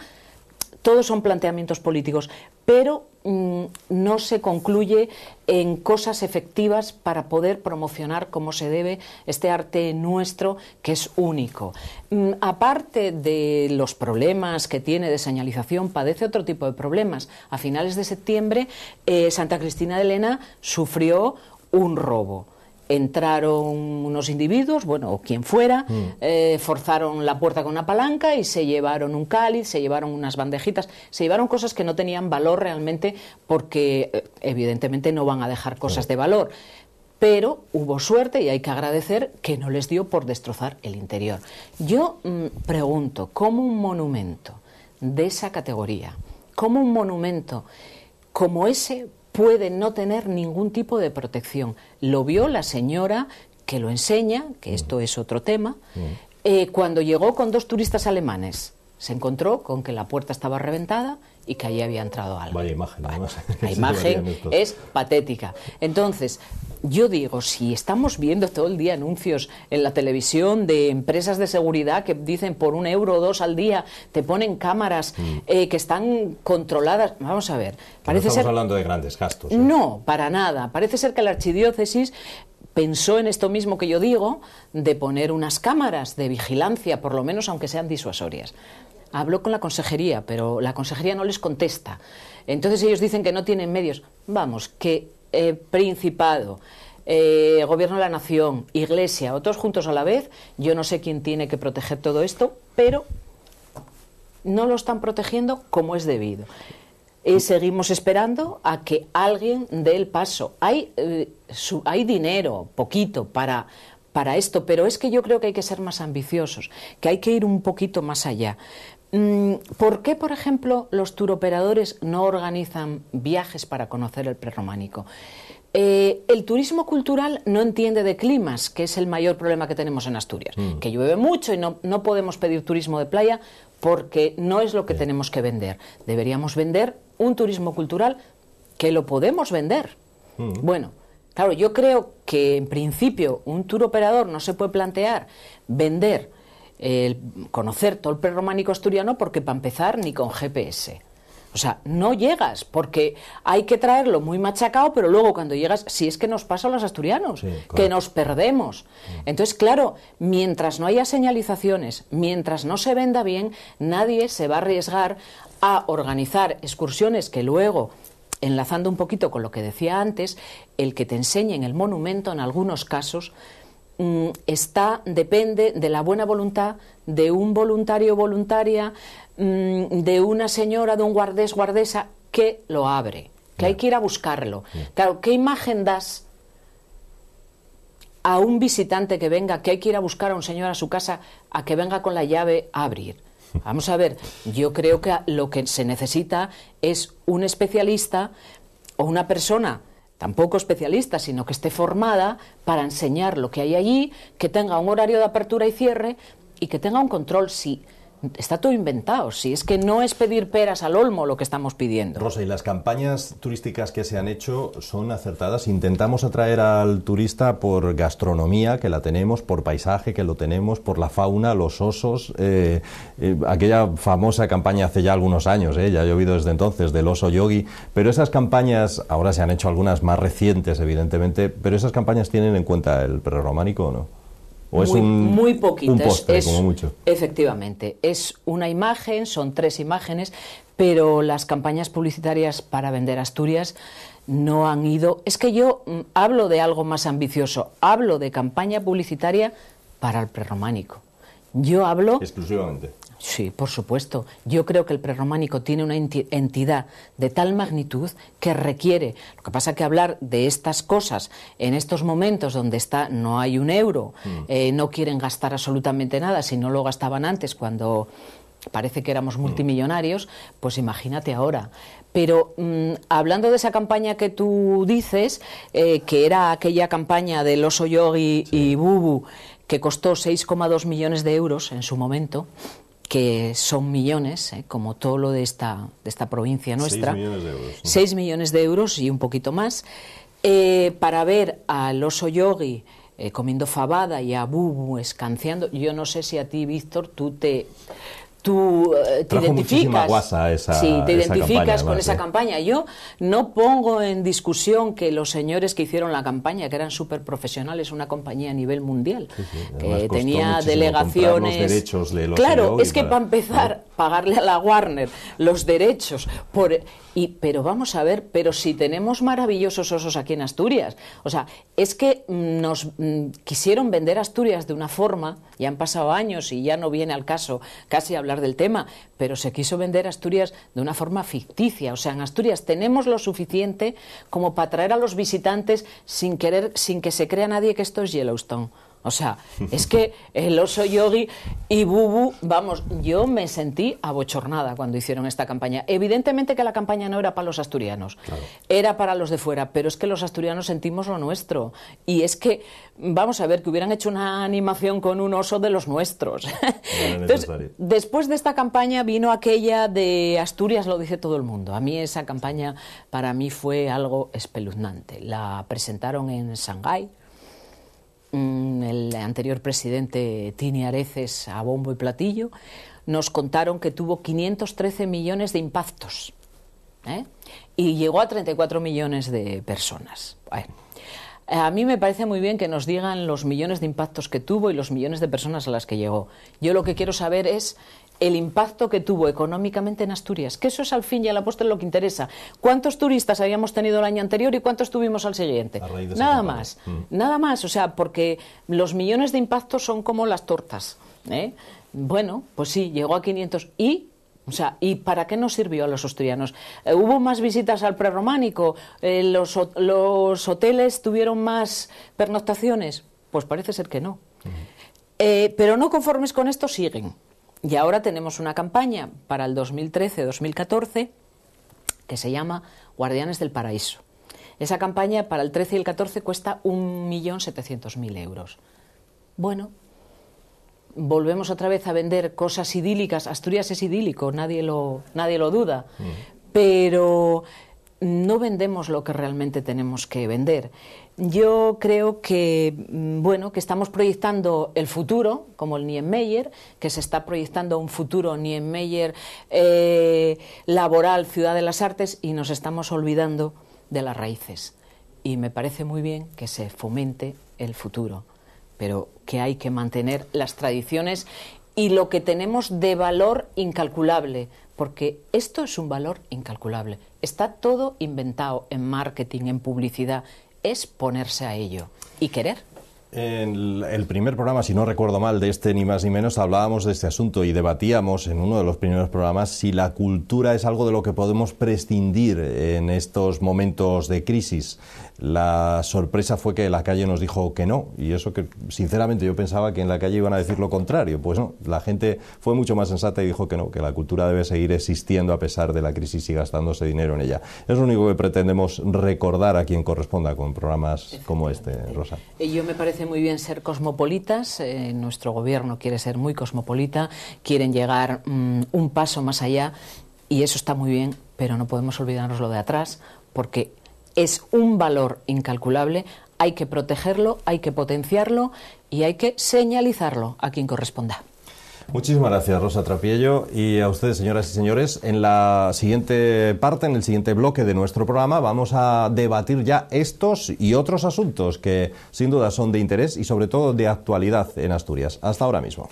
todos son planteamientos políticos, pero mm, no se concluye en cosas efectivas para poder promocionar como se debe este arte nuestro que es único. Mm, aparte de los problemas que tiene de señalización, padece otro tipo de problemas. A finales de septiembre, eh, Santa Cristina de Elena sufrió un robo entraron unos individuos, bueno, o quien fuera, mm. eh, forzaron la puerta con una palanca y se llevaron un cáliz, se llevaron unas bandejitas, se llevaron cosas que no tenían valor realmente porque eh, evidentemente no van a dejar cosas de valor. Pero hubo suerte y hay que agradecer que no les dio por destrozar el interior. Yo mm, pregunto, ¿cómo un monumento de esa categoría, cómo un monumento como ese puede no tener ningún tipo de protección. Lo vio la señora que lo enseña, que mm. esto es otro tema, mm. eh, cuando llegó con dos turistas alemanes. Se encontró con que la puerta estaba reventada y que ahí había entrado algo. imagen, La imagen es patética. Entonces, yo digo, si estamos viendo todo el día anuncios en la televisión de empresas de seguridad que dicen por un euro o dos al día, te ponen cámaras mm. eh, que están controladas. Vamos a ver. Parece estamos ser... hablando de grandes gastos. ¿eh? No, para nada. Parece ser que la archidiócesis pensó en esto mismo que yo digo, de poner unas cámaras de vigilancia, por lo menos aunque sean disuasorias. Habló con la consejería, pero la consejería no les contesta. Entonces ellos dicen que no tienen medios. Vamos, que eh, principado, eh, Gobierno de la Nación, Iglesia, otros juntos a la vez, yo no sé quién tiene que proteger todo esto, pero no lo están protegiendo como es debido. Y seguimos esperando a que alguien dé el paso. Hay, eh, su, hay dinero, poquito, para, para esto, pero es que yo creo que hay que ser más ambiciosos, que hay que ir un poquito más allá. Mm, ¿Por qué, por ejemplo, los turoperadores no organizan viajes para conocer el prerrománico? Eh, el turismo cultural no entiende de climas, que es el mayor problema que tenemos en Asturias, mm. que llueve mucho y no, podemos pedir turismo de playa porque no es lo que tenemos que vender. Deberíamos vender un turismo cultural que lo podemos vender. Mm. Bueno, claro, yo creo que en principio un turoperador no se puede plantear vender conocer todo el prerrománico asturiano porque para empezar ni con GPS. O sea, no llegas porque hay que traerlo muy machacado, pero luego cuando llegas, si es que nos pasa a los asturianos, que nos perdemos. Mm. Entonces, claro, mientras no haya señalizaciones, mientras no se venda bien, nadie se va a arriesgar a organizar excursiones que luego enlazando un poquito con lo que decía antes, el que te enseñe en el monumento en algunos casos Mm, está, depende de la buena voluntad de un voluntario voluntaria, mm, de una señora, de un guardés, guardesa, que lo abre, que hay que ir a buscarlo. Claro, ¿qué imagen das a un visitante que venga, que hay que ir a buscar a un señor a su casa, a que venga con la llave a abrir? Vamos a ver, yo creo que lo que se necesita es un especialista o una persona tampoco especialista, sino que esté formada para enseñar lo que hay allí, que tenga un horario de apertura y cierre y que tenga un control, sí. Está todo inventado, si es que no es pedir peras al olmo lo que estamos pidiendo. Rosa, y las campañas turísticas que se han hecho son acertadas. Intentamos atraer al turista por gastronomía, que la tenemos, por paisaje, que lo tenemos, por la fauna, los osos. Eh, eh, aquella famosa campaña hace ya algunos años, eh, ya ha llovido desde entonces, del oso yogi. Pero esas campañas, ahora se han hecho algunas más recientes, evidentemente, pero esas campañas tienen en cuenta el prerrománico o no? muy, es Efectivamente, es una imagen, son tres imágenes, pero las campañas publicitarias para vender Asturias no han ido. Es que yo mm, hablo de algo más ambicioso, hablo de campaña publicitaria para el prerrománico. Yo hablo. Exclusivamente. Sí, por supuesto. Yo creo que el prerrománico tiene una entidad de tal magnitud que requiere. Lo que pasa que hablar de estas cosas en estos momentos donde está no hay un euro, mm. eh, no quieren gastar absolutamente nada, si no lo gastaban antes cuando parece que éramos mm. multimillonarios, pues imagínate ahora. Pero mm, hablando de esa campaña que tú dices, eh, que era aquella campaña del oso yogi y bubu, que costó 6,2 millones de euros en su momento, que son millones, eh, como todo lo de esta, de esta provincia nuestra. 6 millones de euros. millones de euros y un poquito más, eh, para ver al oso yogi eh, comiendo fabada y a Bubu escanciando. Yo no sé si a ti, Víctor, tú te tú eh, te identificas, sí, te identificas con esa campaña. Yo no pongo en discusión que los señores que hicieron la campaña, que eran súper profesionales, una compañía a nivel mundial, que tenía delegaciones. Los derechos claro, es que para, empezar, pagarle a la Warner los derechos. Por, y, pero vamos a ver, pero si tenemos maravillosos osos aquí en Asturias. O sea, es que nos mm, quisieron vender Asturias de una forma, ya han pasado años y ya no viene al caso casi hablar del tema, pero se quiso vender Asturias de una forma ficticia. O sea, en Asturias tenemos lo suficiente como para atraer a los visitantes sin querer, sin que se crea nadie que esto es Yellowstone. O sea, es que el oso yogi y Bubu, vamos, yo me sentí abochornada cuando hicieron esta campaña. Evidentemente que la campaña no era para los asturianos, era para los de fuera, pero es que los asturianos sentimos lo nuestro. Y es que, vamos a ver, que hubieran hecho una animación con un oso de los nuestros. Entonces, después de esta campaña vino aquella de Asturias, lo dice todo el mundo. A mí esa campaña para mí fue algo espeluznante. La presentaron en Shanghái Mm, el anterior presidente Tini Areces a bombo y platillo, nos contaron que tuvo 513 millones de impactos ¿eh? y llegó a 34 millones de personas. a mí me parece muy bien que nos digan los millones de impactos que tuvo y los millones de personas a las que llegó. Yo lo que quiero saber es el impacto que tuvo económicamente en Asturias, que eso es al fin y al apóstol lo que interesa. ¿Cuántos turistas habíamos tenido el año anterior y cuántos tuvimos al siguiente? Nada más, mm. nada más, o sea, porque los millones de impactos son como las tortas. ¿eh? Bueno, pues sí, llegó a 500 y o sea, ¿y para qué nos sirvió a los asturianos? Eh, ¿Hubo más visitas al prerrománico? Eh, los, hoteles tuvieron más pernoctaciones? Pues parece ser que no. Eh, pero no conformes con esto, siguen. Y ahora tenemos una campaña para el 2013-2014 que se llama Guardianes del Paraíso. Esa campaña para el 13 y el 14 cuesta 1.700.000 euros. Bueno, volvemos otra vez a vender cosas idílicas. Asturias es idílico, nadie lo, nadie lo duda. Pero no vendemos lo que realmente tenemos que vender. Yo creo que, mm, bueno, que estamos proyectando el futuro, como el Niemeyer, que se está proyectando un futuro Niemeyer eh, laboral, ciudad de las artes, y nos estamos olvidando de las raíces. Y me parece muy bien que se fomente el futuro, pero que hay que mantener las tradiciones y lo que tenemos de valor incalculable, porque esto es un valor incalculable. Está todo inventado en marketing, en publicidad, es ponerse a ello y querer. En el primer programa, si no recuerdo mal, de este ni más ni menos, hablábamos de este asunto y debatíamos en uno de los primeros programas si la cultura es algo de lo que podemos prescindir en estos momentos de crisis. La sorpresa fue que la calle nos dijo que no, y eso que sinceramente yo pensaba que en la calle iban a decir lo contrario. Pues no, la gente fue mucho más sensata y dijo que no, que la cultura debe seguir existiendo a pesar de la crisis y gastándose dinero en ella. Es lo único que pretendemos recordar a quien corresponda con programas como este, Rosa. Eh, yo me parece muy bien ser cosmopolitas, eh, nuestro gobierno quiere ser muy cosmopolita, quieren llegar mm, un paso más allá y eso está muy bien, pero no podemos olvidarnos lo de atrás porque es un valor incalculable, hay que protegerlo, hay que potenciarlo y hay que señalizarlo a quien corresponda. Muchísimas gracias, Rosa Trapiello, y a ustedes, señoras y señores. En la siguiente parte, en el siguiente bloque de nuestro programa, vamos a debatir ya estos y otros asuntos que sin duda son de interés y sobre todo de actualidad en Asturias. Hasta ahora mismo.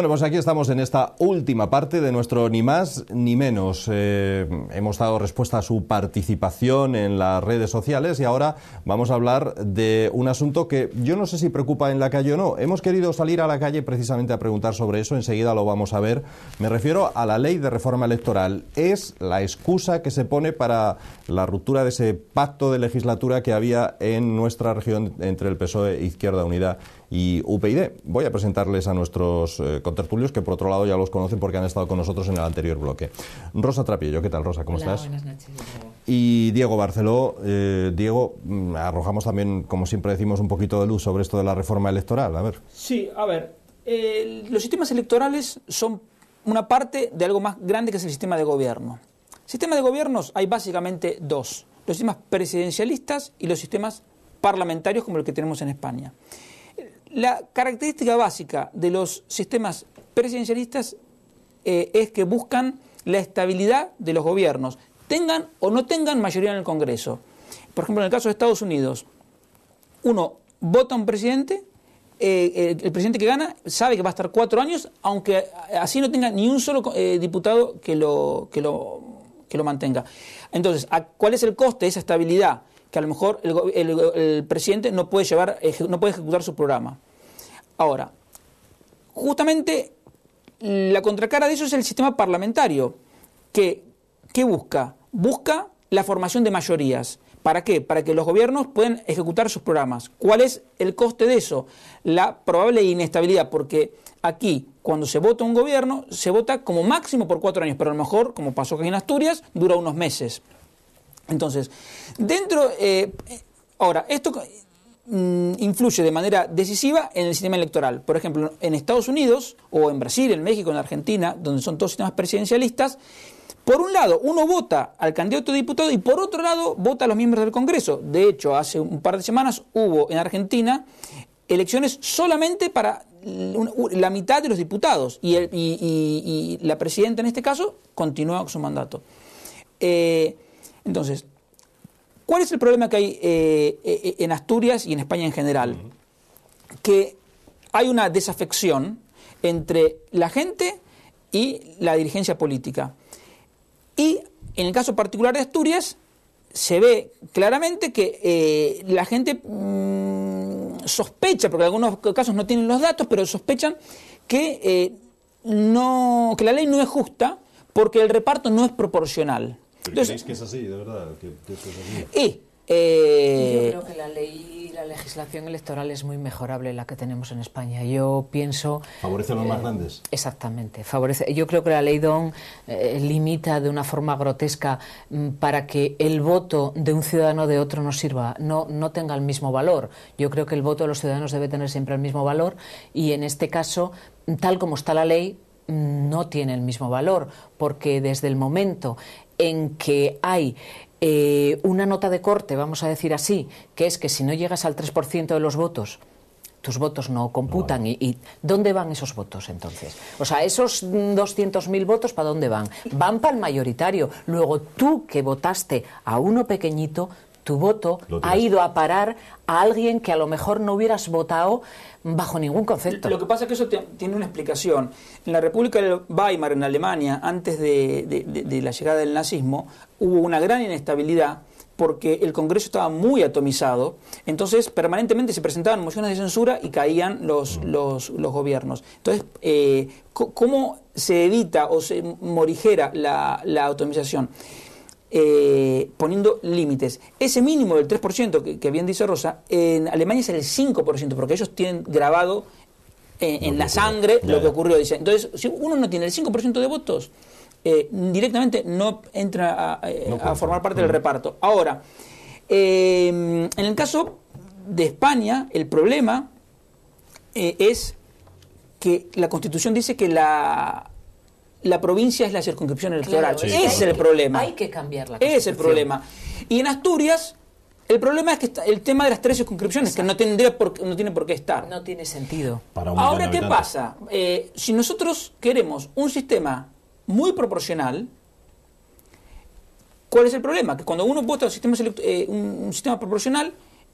Bueno, pues aquí estamos en esta última parte de nuestro Ni más ni menos. Eh, hemos dado respuesta a su participación en las redes sociales y ahora vamos a hablar de un asunto que yo no sé si preocupa en la calle o no. Hemos querido salir a la calle precisamente a preguntar sobre eso, enseguida lo vamos a ver. Me refiero a la ley de reforma electoral. Es la excusa que se pone para la ruptura de ese pacto de legislatura que había en nuestra región entre el PSOE, e Izquierda Unida y UPyD. Voy a presentarles a nuestros eh, contertulios, que por otro lado ya los conocen porque han estado con nosotros en el anterior bloque. Rosa trapillo ¿qué tal, Rosa? ¿Cómo estás? Buenas noches. Y Diego Barceló, eh, Diego, mm, arrojamos también, como siempre decimos, un poquito de luz sobre esto de la reforma electoral. A ver. Sí, a ver, eh, los sistemas electorales son una parte de algo más grande que es el sistema de gobierno. Sistema de gobiernos hay básicamente dos, los sistemas presidencialistas y los sistemas parlamentarios como el que tenemos en España. La característica básica de los sistemas presidencialistas eh, es que buscan la estabilidad de los gobiernos, tengan o no tengan mayoría en el Congreso. Por ejemplo, en el caso de Estados Unidos, uno vota a un presidente, eh, el, presidente que gana sabe que va a estar cuatro años, aunque así no tenga ni un solo eh, diputado que lo, que, lo, que lo mantenga. Entonces, ¿cuál es el coste de esa estabilidad? que a lo mejor el, presidente no puede, llevar, no puede ejecutar su programa. Ahora, justamente la contracara de eso es el sistema parlamentario, que ¿qué busca? Busca la formación de mayorías. ¿Para qué? Para que los gobiernos puedan ejecutar sus programas. ¿Cuál es el coste de eso? La probable inestabilidad, porque aquí, cuando se vota un gobierno, se vota como máximo por cuatro años, pero a lo mejor, como pasó aquí en Asturias, dura unos meses. Entonces, dentro, eh, ahora, esto mm, influye de manera decisiva en el sistema electoral. Por ejemplo, en Estados Unidos o en Brasil, en México, en Argentina, donde son todos sistemas presidencialistas, por un lado, uno vota al candidato a diputado y por otro lado vota a los miembros del Congreso. De hecho, hace un par de semanas hubo en Argentina elecciones solamente para la mitad de los diputados y, la presidenta en este caso continúa con su mandato. Eh, entonces, ¿cuál es el problema que hay eh, eh, en Asturias y en España en general? Que hay una desafección entre la gente y la dirigencia política. Y en el caso particular de Asturias, se ve claramente que eh, la gente mm, sospecha, porque en algunos casos no tienen los datos, pero sospechan que, que la ley no es justa porque el reparto no es proporcional. ¿Pero ¿Creéis que es así, de verdad? Y, eh, Yo creo que la ley, la legislación electoral es muy mejorable la que tenemos en España. Yo pienso. Favorece a los más grandes. Exactamente. Favorece. Yo creo que la ley DON eh, limita de una forma grotesca mm, para que el voto de un ciudadano de otro no sirva, no, no tenga el mismo valor. Yo creo que el voto de los ciudadanos debe tener siempre el mismo valor y en este caso, tal como está la ley, mm, no tiene el mismo valor, porque desde el momento en que hay eh, una nota de corte, vamos a decir así, que es que si no llegas al 3% de los votos, tus votos no computan. y, y, dónde van esos votos entonces? O sea, esos 200.000 votos, ¿para dónde van? Van para el mayoritario. Luego tú que votaste a uno pequeñito, tu voto ha ido a parar a alguien que a lo mejor no hubieras votado bajo ningún concepto. Lo que pasa es que eso tiene una explicación. En la República de Weimar, en Alemania, antes de, la llegada del nazismo, hubo una gran inestabilidad porque el Congreso estaba muy atomizado, entonces permanentemente se presentaban mociones de censura y caían los, mm. los, gobiernos. Entonces, eh, ¿cómo se evita o se morigera la atomización? Eh, poniendo límites. Ese mínimo del 3%, que, bien dice Rosa, en Alemania es el 5%, porque ellos tienen grabado en, la sangre lo que ocurrió. Dice. Entonces, si uno no tiene el 5% de votos, eh, directamente no entra a, formar parte del mm. reparto. Ahora, em, en el caso de España, el problema eh, es que la Constitución dice que la la provincia es la circunscripción electoral. es el problema. Hay que cambiarla. Es el problema. Y en Asturias, el problema es que el tema de las tres circunscripciones, que no, tendría por, no tiene por qué estar. No tiene sentido. Ahora, ¿qué pasa? Eh, si nosotros queremos un sistema muy proporcional, ¿cuál es el problema? Que cuando uno vota eh, un sistema, sistema proporcional,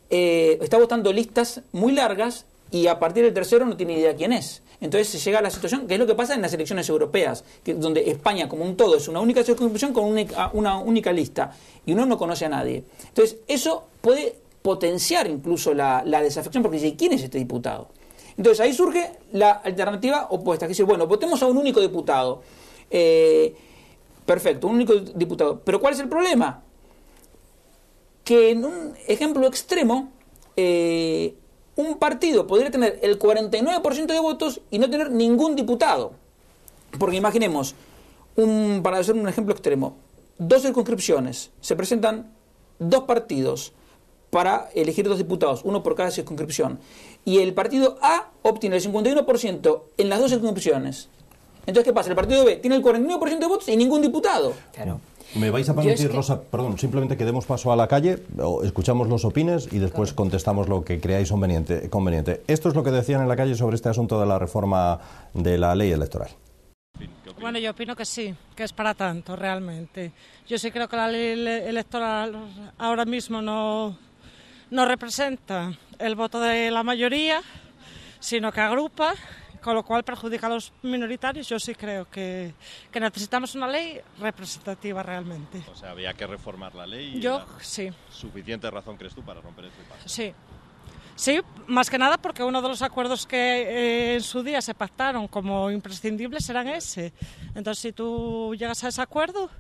eh, está votando listas muy largas y a partir del tercero no tiene idea quién es. Entonces se llega a la situación, que es lo que pasa en las elecciones europeas, donde España como un todo es una única circunscripción con e, una, única lista y uno no conoce a nadie. Entonces eso puede potenciar incluso la, desafección porque dice, ¿quién es este diputado? Entonces ahí surge la alternativa opuesta, que dice, bueno, votemos a un único diputado. Eh, perfecto, un único diputado. Pero ¿cuál es el problema? Que en un ejemplo extremo, eh, un partido podría tener el 49% de votos y no tener ningún diputado. Porque imaginemos, un, para hacer un ejemplo extremo, dos circunscripciones, se presentan dos partidos para elegir dos diputados, uno por cada circunscripción, y el partido A obtiene el 51% en las dos circunscripciones. Entonces, ¿qué pasa? El partido B tiene el 49% de votos y ningún diputado. Claro. Me vais a permitir, Rosa, perdón, simplemente que demos paso a la calle, escuchamos los opines y después contestamos lo que creáis conveniente, conveniente. Esto es lo que decían en la calle sobre este asunto de la reforma de la ley electoral. Bueno, yo opino que sí, que es para tanto realmente. Yo sí creo que la ley electoral ahora mismo no, no representa el voto de la mayoría, sino que agrupa con lo cual perjudica a los minoritarios, yo sí creo que, que necesitamos una ley representativa realmente. O sea, había que reformar la ley. Yo, sí. ¿Suficiente razón crees tú para romper este pacto. Sí. Sí, más que nada porque uno de los acuerdos que eh, en su día se pactaron como imprescindibles eran ese. Entonces, si tú llegas a ese acuerdo,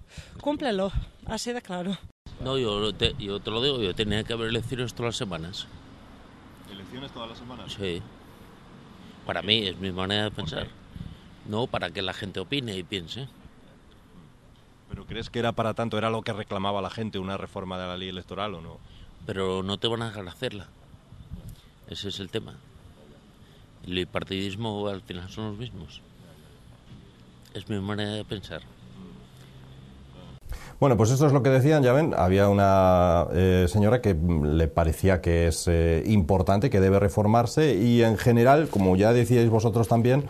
cúmplelo, así de claro. No, yo yo te lo digo, yo tenía que haber elecciones todas las semanas. ¿Elecciones todas las semanas? Sí. Para mí, es mi manera de pensar. No para que la gente opine y piense. ¿Pero crees que era para tanto? ¿Era lo que reclamaba la gente, una reforma de la ley electoral o no? Pero no te van a dejar hacerla. Ese es el tema. El bipartidismo al final son los mismos. Es mi manera de pensar. Bueno, pues eso es lo que decían, ya ven, había una eh, señora que le parecía que es eh, importante, que debe reformarse y en general, como ya decíais vosotros también,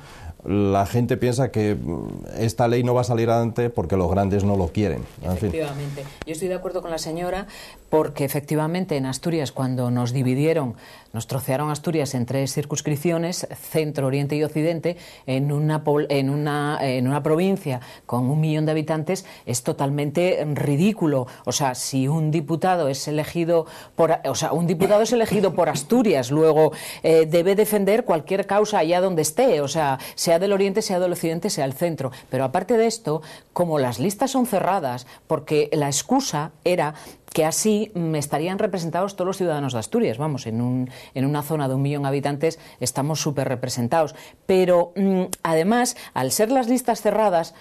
la gente piensa que mm, esta ley no va a salir adelante porque los grandes no lo quieren. Efectivamente. Yo estoy de acuerdo con la señora, porque efectivamente en Asturias, cuando nos dividieron, nos trocearon Asturias en tres circunscripciones, centro, oriente y occidente, en una, en una, en una provincia con un millón de habitantes, es totalmente ridículo. O sea, si un diputado es elegido por, o sea, un diputado es elegido por Asturias, luego eh, debe defender cualquier causa allá donde esté, o sea, sea del oriente, sea del occidente, sea el centro. Pero aparte de esto, como las listas son cerradas, porque la excusa era que así estarían representados todos los ciudadanos de Asturias. Vamos, en, en una zona de un millón de habitantes estamos súper representados. Pero mm, además, al ser las listas cerradas,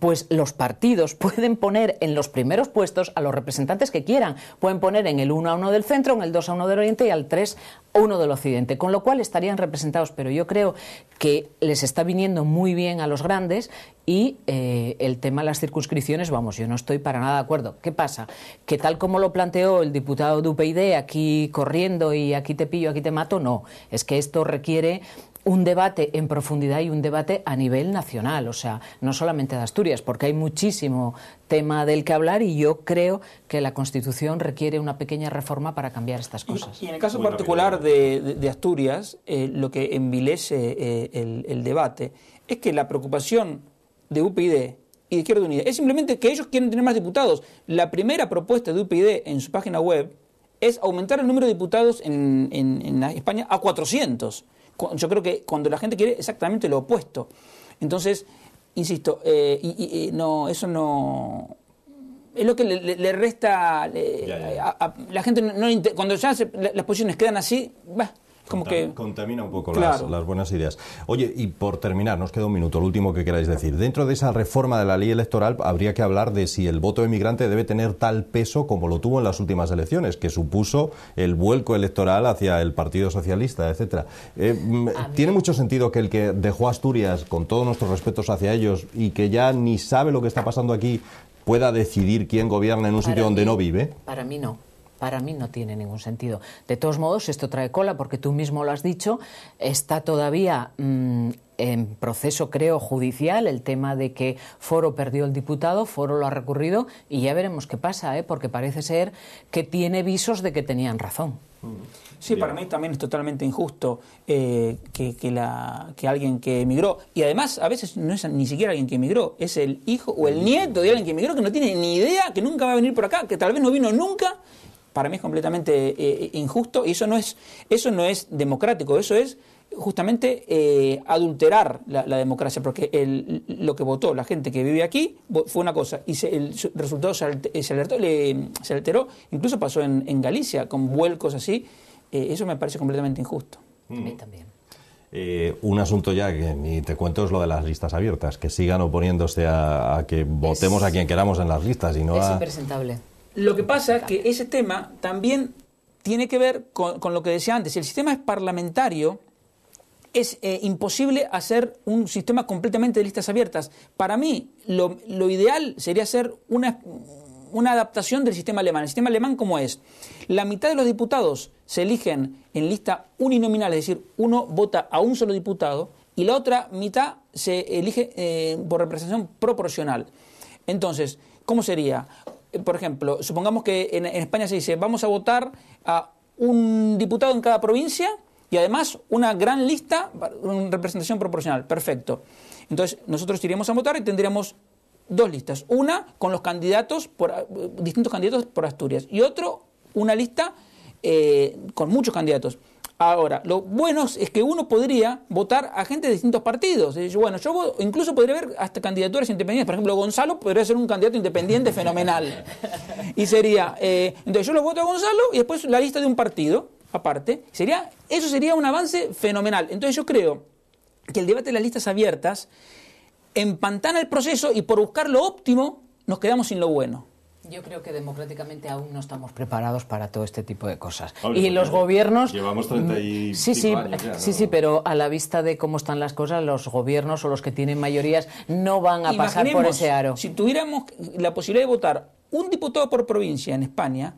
pues los partidos pueden poner en los primeros puestos a los representantes que quieran. Pueden poner en el 1 a 1 del centro, en el 2 a 1 del oriente y al 3 a 1 del occidente, con lo cual estarían representados. Pero yo creo que les está viniendo muy bien a los grandes y eh, el tema de las circunscripciones, vamos, yo no estoy para nada de acuerdo. ¿Qué pasa? Que tal como lo planteó el diputado Dupeide, aquí corriendo y aquí te pillo, aquí te mato, no. Es que esto requiere un debate en profundidad y un debate a nivel nacional, o sea, no solamente de Asturias, porque hay muchísimo tema del que hablar y yo creo que la Constitución requiere una pequeña reforma para cambiar estas cosas. Y, en el caso particular de, Asturias, eh, lo que envilece eh, el, debate es que la preocupación de UPyD y de Izquierda Unida es simplemente que ellos quieren tener más diputados. La primera propuesta de UPyD en su página web es aumentar el número de diputados en, en España a 400. Yo creo que cuando la gente quiere exactamente lo opuesto. Entonces, insisto, eh, y, no, eso no es lo que le, resta A, la gente no, cuando ya las posiciones quedan así, va Contamina un poco las, buenas ideas. Oye, y por terminar, nos queda un minuto, lo último que queráis decir. Dentro de esa reforma de la ley electoral habría que hablar de si el voto emigrante debe tener tal peso como lo tuvo en las últimas elecciones, que supuso el vuelco electoral hacia el Partido Socialista, etcétera. Eh, ¿Tiene mucho sentido que el que dejó Asturias, con todos nuestros respetos hacia ellos, y que ya ni sabe lo que está pasando aquí, pueda decidir quién gobierna en un sitio donde no vive? Para mí no para mí no tiene ningún sentido. De todos modos, esto trae cola porque tú mismo lo has dicho, está todavía mm, en proceso, creo, judicial el tema de que Foro perdió el diputado, Foro lo ha recurrido y ya veremos qué pasa, ¿eh? porque parece ser que tiene visos de que tenían razón. Sí, para mí también es totalmente injusto eh, que, que alguien que emigró, y además a veces no es ni siquiera alguien que emigró, es el hijo o el nieto de alguien que emigró que no tiene ni idea, que nunca va a venir por acá, que tal vez no vino nunca para mí es completamente eh, eh, injusto y eso no es, eso no es democrático, eso es justamente eh, adulterar la, democracia, porque el, lo que votó la gente que vive aquí fue una cosa y el resultado se, alteró, se alteró, incluso pasó en, Galicia con vuelcos así, eso me parece completamente injusto. A mí mm. también. un asunto ya que ni te cuento es lo de las listas abiertas, que sigan oponiéndose a, que votemos a quien queramos en las listas y no es impresentable. Lo que pasa es que ese tema también tiene que ver con, lo que decía antes. Si el sistema es parlamentario, es eh, imposible hacer un sistema completamente de listas abiertas. Para mí, lo, ideal sería hacer una, una adaptación del sistema alemán. El sistema alemán, ¿cómo es? La mitad de los diputados se eligen en lista uninominal, es decir, uno vota a un solo diputado y la otra mitad se elige eh, por representación proporcional. Entonces, ¿cómo sería? por ejemplo, supongamos que en, España se dice, vamos a votar a un diputado en cada provincia y además una gran lista, una representación proporcional. Perfecto. Entonces, nosotros iríamos a votar y tendríamos dos listas. Una con los candidatos, por, distintos candidatos por Asturias, y otro, una lista eh, con muchos candidatos. Ahora, lo bueno es que uno podría votar a gente de distintos partidos. Bueno, yo incluso podría ver hasta candidaturas independientes. Por ejemplo, Gonzalo podría ser un candidato independiente fenomenal. Y sería, eh, entonces yo lo voto a Gonzalo y después la lista de un partido aparte. Sería, eso sería un avance fenomenal. Entonces yo creo que el debate de las listas abiertas empantana el proceso y por buscar lo óptimo nos quedamos sin lo bueno. Yo creo que democráticamente aún no estamos preparados para todo este tipo de cosas. Ah, y los gobiernos... Llevamos 30 y sí, sí, sí, sí, pero a la vista de cómo están las cosas, los gobiernos o los que tienen mayorías no van a pasar por ese aro. Si tuviéramos la posibilidad de votar un diputado por provincia en España,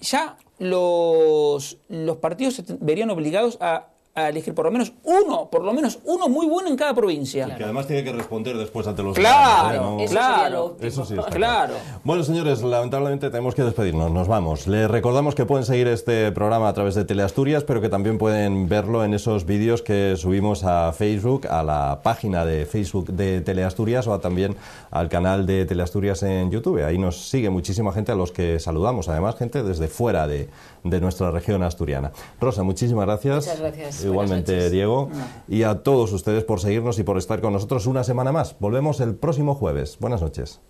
ya los, los partidos se verían obligados a a elegir por lo menos uno, por lo menos uno muy bueno en cada provincia. Que además tiene que responder después ante los Claro, ¿eh? claro, eso sí claro. Bueno, señores, lamentablemente tenemos que despedirnos, nos vamos. Les recordamos que pueden seguir este programa a través de Teleasturias, pero que también pueden verlo en esos vídeos que subimos a Facebook, a la página de Facebook de Teleasturias o también al canal de Teleasturias en YouTube. Ahí nos sigue muchísima gente a los que saludamos, además gente desde fuera de de nuestra región asturiana. Rosa, muchísimas gracias. Igualmente, Diego. Mm. Y a todos ustedes por seguirnos y por estar con nosotros una semana más. Volvemos el próximo jueves. Buenas noches.